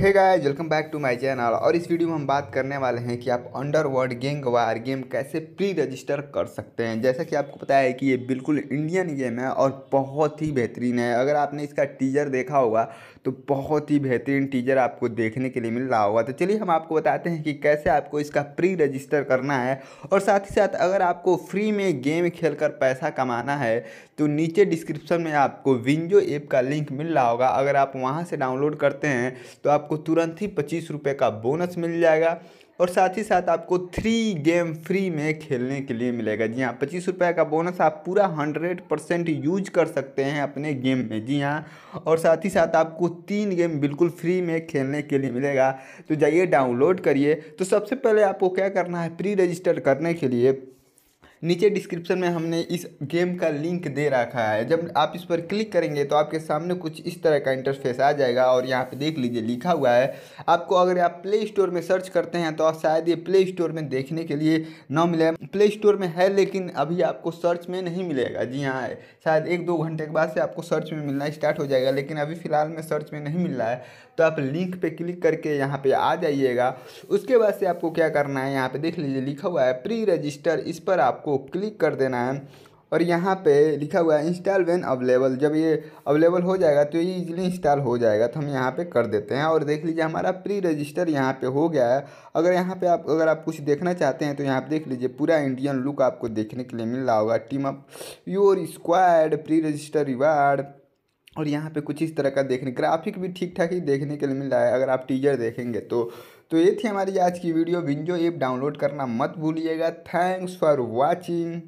hey guys welcome back to my channel और इस video में हम बात करने वाले हैं कि आप underworld gang war game कैसे प्री रजिस्टर कर सकते हैं जैसा कि आपको पता है कि ये बिल्कुल इंडियन गेम है और बहुत ही बेहतरीन है अगर आपने इसका टीजर देखा होगा तो बहुत ही बेहतरीन टीजर आपको देखने के लिए मिल रहा होगा तो चलिए हम आपको बताते हैं कि कैसे आपको इसका प्री रजिस्टर करना है और साथ ही साथ अगर आपको फ्री में गेम खेल कर पैसा कमाना है तो नीचे डिस्क्रिप्शन में आपको विंजो ऐप का लिंक मिल रहा होगा अगर आप वहाँ से डाउनलोड करते हैं तो आप आपको तुरंत ही पच्चीस रुपये का बोनस मिल जाएगा और साथ ही साथ आपको थ्री गेम फ्री में खेलने के लिए मिलेगा जी हाँ पच्चीस रुपये का बोनस आप पूरा हंड्रेड परसेंट यूज कर सकते हैं अपने गेम में जी हाँ और साथ ही साथ आपको तीन गेम बिल्कुल फ्री में खेलने के लिए मिलेगा तो जाइए डाउनलोड करिए तो सबसे पहले आपको क्या करना है प्री रजिस्टर करने के लिए नीचे डिस्क्रिप्शन में हमने इस गेम का लिंक दे रखा है जब आप इस पर क्लिक करेंगे तो आपके सामने कुछ इस तरह का इंटरफेस आ जाएगा और यहाँ पे देख लीजिए लिखा हुआ है आपको अगर आप प्ले स्टोर में सर्च करते हैं तो शायद ये प्ले स्टोर में देखने के लिए ना मिले प्ले स्टोर में है लेकिन अभी आपको सर्च में नहीं मिलेगा जी हाँ शायद एक दो घंटे के बाद से आपको सर्च में मिलना स्टार्ट हो जाएगा लेकिन अभी फ़िलहाल में सर्च में नहीं मिल रहा है तो आप लिंक पे क्लिक करके यहाँ पे आ जाइएगा उसके बाद से आपको क्या करना है यहाँ पे देख लीजिए लिखा हुआ है प्री रजिस्टर इस पर आपको आपको क्लिक कर देना है और यहाँ पे लिखा हुआ है इंस्टॉल वेन अवेलेबल जब ये अवेलेबल हो जाएगा तो ये इजीली इंस्टॉल हो जाएगा तो हम यहाँ पे कर देते हैं और देख लीजिए हमारा प्री रजिस्टर यहाँ पे हो गया है अगर यहाँ पे आप अगर आप कुछ देखना चाहते हैं तो यहाँ पे देख लीजिए पूरा इंडियन लुक आपको देखने के लिए मिल रहा होगा team up your squad pre register reward और यहाँ पे कुछ इस तरह का देखने ग्राफिक भी ठीक ठाक ही देखने के लिए मिल रहा है अगर आप टीजर देखेंगे तो तो ये थी हमारी आज की वीडियो विंजो ऐप डाउनलोड करना मत भूलिएगा थैंक्स फॉर वॉचिंग